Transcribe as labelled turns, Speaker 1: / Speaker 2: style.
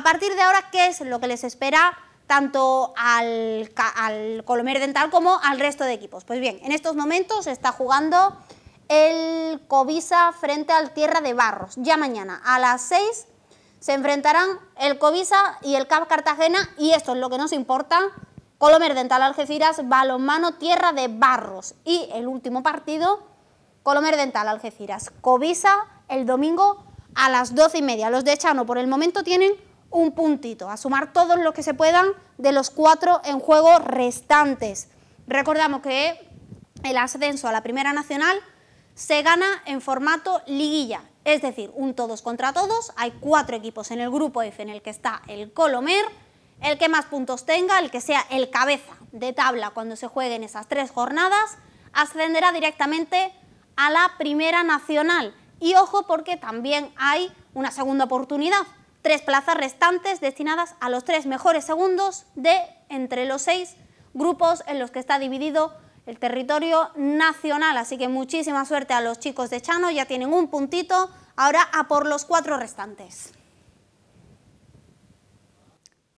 Speaker 1: a partir de ahora qué es lo que les espera tanto al, Colomer Dental como al resto de equipos. Pues bien, en estos momentos se está jugando el Cobisa frente al Tierra de Barros. Ya mañana a las 6 se enfrentarán el Cobisa y el CAP Cartagena y esto es lo que nos importa. Colomer Dental Algeciras, balonmano Tierra de Barros y el último partido Colomer Dental Algeciras, Covisa el domingo a las 12 y media. Los de Chano por el momento tienen un puntito, a sumar todos los que se puedan de los cuatro en juego restantes. Recordamos que el ascenso a la Primera Nacional se gana en formato liguilla, es decir, un todos contra todos, hay cuatro equipos en el grupo F en el que está el Colomer, el que más puntos tenga, el que sea el cabeza de tabla cuando se jueguen esas tres jornadas, ascenderá directamente a la Primera Nacional. Y ojo porque también hay una segunda oportunidad, tres plazas restantes destinadas a los tres mejores segundos de entre los seis grupos en los que está dividido el territorio nacional. Así que muchísima suerte a los chicos de Chano, ya tienen un puntito, ahora a por los cuatro restantes.